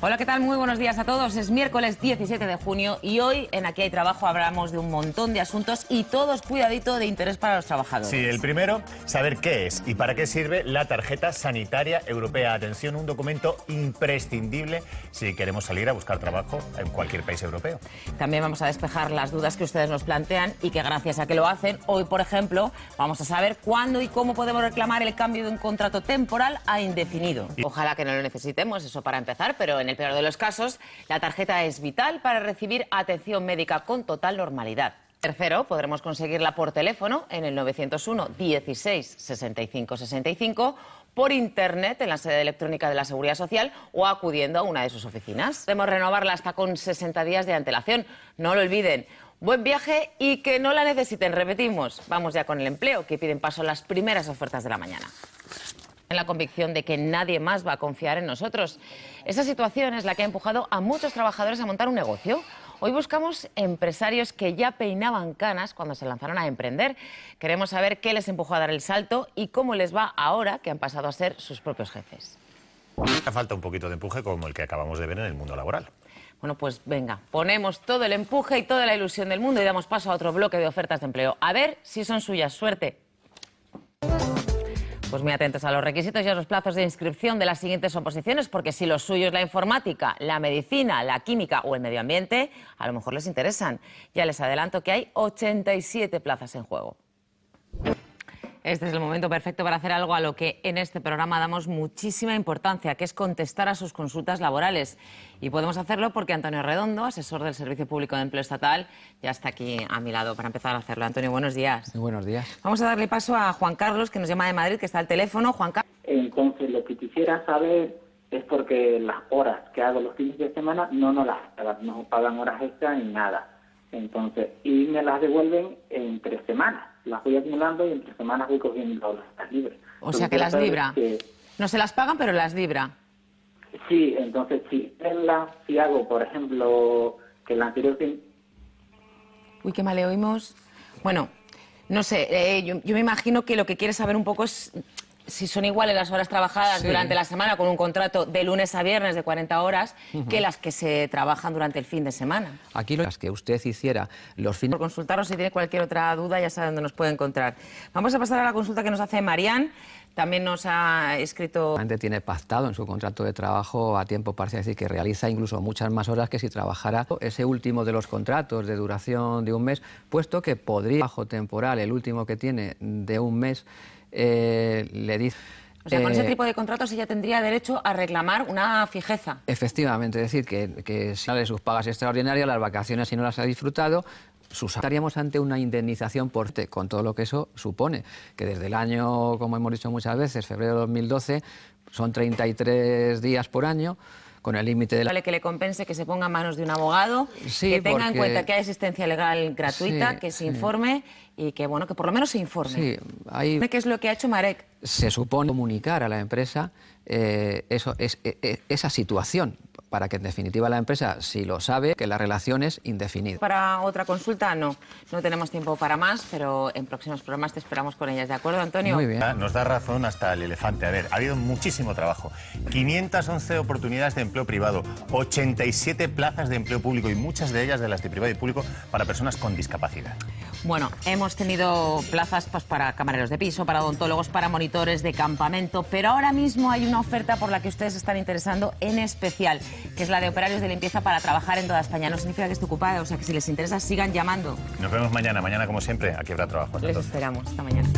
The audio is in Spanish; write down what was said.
Hola, ¿qué tal? Muy buenos días a todos. Es miércoles 17 de junio y hoy en Aquí hay Trabajo hablamos de un montón de asuntos y todos cuidadito de interés para los trabajadores. Sí, el primero, saber qué es y para qué sirve la tarjeta sanitaria europea. Atención, un documento imprescindible si queremos salir a buscar trabajo en cualquier país europeo. También vamos a despejar las dudas que ustedes nos plantean y que gracias a que lo hacen, hoy, por ejemplo, vamos a saber cuándo y cómo podemos reclamar el cambio de un contrato temporal a indefinido. Ojalá que no lo necesitemos, eso para empezar, pero en el peor de los casos, la tarjeta es vital para recibir atención médica con total normalidad. Tercero, podremos conseguirla por teléfono en el 901 16 65 65, por internet en la sede electrónica de la Seguridad Social o acudiendo a una de sus oficinas. Podemos renovarla hasta con 60 días de antelación. No lo olviden. Buen viaje y que no la necesiten. Repetimos, vamos ya con el empleo, que piden paso las primeras ofertas de la mañana la convicción de que nadie más va a confiar en nosotros. Esa situación es la que ha empujado a muchos trabajadores a montar un negocio. Hoy buscamos empresarios que ya peinaban canas cuando se lanzaron a emprender. Queremos saber qué les empujó a dar el salto y cómo les va ahora que han pasado a ser sus propios jefes. Falta un poquito de empuje como el que acabamos de ver en el mundo laboral. Bueno, pues venga, ponemos todo el empuje y toda la ilusión del mundo y damos paso a otro bloque de ofertas de empleo. A ver si son suyas. Suerte. Pues muy atentos a los requisitos y a los plazos de inscripción de las siguientes oposiciones, porque si lo suyo es la informática, la medicina, la química o el medio ambiente, a lo mejor les interesan. Ya les adelanto que hay 87 plazas en juego. Este es el momento perfecto para hacer algo a lo que en este programa damos muchísima importancia, que es contestar a sus consultas laborales. Y podemos hacerlo porque Antonio Redondo, asesor del Servicio Público de Empleo Estatal, ya está aquí a mi lado para empezar a hacerlo. Antonio, buenos días. Muy buenos días. Vamos a darle paso a Juan Carlos, que nos llama de Madrid, que está al teléfono. Juan Carlos. Entonces, lo que quisiera saber es porque las horas que hago los fines de semana no no las pagan, pagan horas extra ni nada entonces, y me las devuelven en tres semanas. Las voy acumulando y en tres semanas voy cogiendo las libras. O sea que las libra. No se las pagan, pero las libra. Sí, entonces si, las, si hago, por ejemplo, que la anterior... Uy, qué mal le oímos. Bueno, no sé, eh, yo, me imagino que lo que quiere saber un poco es si son iguales las horas trabajadas durante la semana con un contrato de lunes a viernes de 40 horas que las que se trabajan durante el fin de semana. Aquí las que usted hiciera los fines... Por consultarnos si tiene cualquier otra duda ya sabe dónde nos puede encontrar. Vamos a pasar a la consulta que nos hace Marían. También nos ha escrito... Tiene pactado en su contrato de trabajo a tiempo parcial, es decir, que realiza incluso muchas más horas que si trabajara ese último de los contratos de duración de un mes, puesto que podría, bajo temporal, el último que tiene de un mes, eh, le dice... O sea, con ese eh, tipo de contratos ella tendría derecho a reclamar una fijeza. Efectivamente, es decir, que, sale sus pagas extraordinarias, las vacaciones si no las ha disfrutado, estaríamos ante una indemnización por te, con todo lo que eso supone, que desde el año, como hemos dicho muchas veces, febrero de 2012, son 33 días por año con el límite de Vale que le compense que se ponga a manos de un abogado, que tenga en cuenta que hay asistencia legal gratuita, que se informe y que, bueno, que por lo menos se informe. ¿Qué es lo que ha hecho Marek? Se supone comunicar a la empresa eh, eso, eh, eh, esa situación para que en definitiva la empresa, si lo sabe, que la relación es indefinida. Para otra consulta, no. No tenemos tiempo para más, pero en próximos programas te esperamos con ellas, ¿de acuerdo, Antonio? Muy bien. Ah, nos da razón hasta el elefante. A ver, ha habido muchísimo trabajo. 511 oportunidades de empleo privado, 87 plazas de empleo público y muchas de ellas de las de privado y público para personas con discapacidad. Bueno, hemos tenido plazas pues, para camareros de piso, para odontólogos, para monitores de campamento, pero ahora mismo hay una oferta por la que ustedes están interesando en especial que es la de operarios de limpieza para trabajar en toda España. No significa que esté ocupada, o sea que si les interesa, sigan llamando. Nos vemos mañana, mañana como siempre, aquí habrá trabajo. Les esperamos, hasta mañana.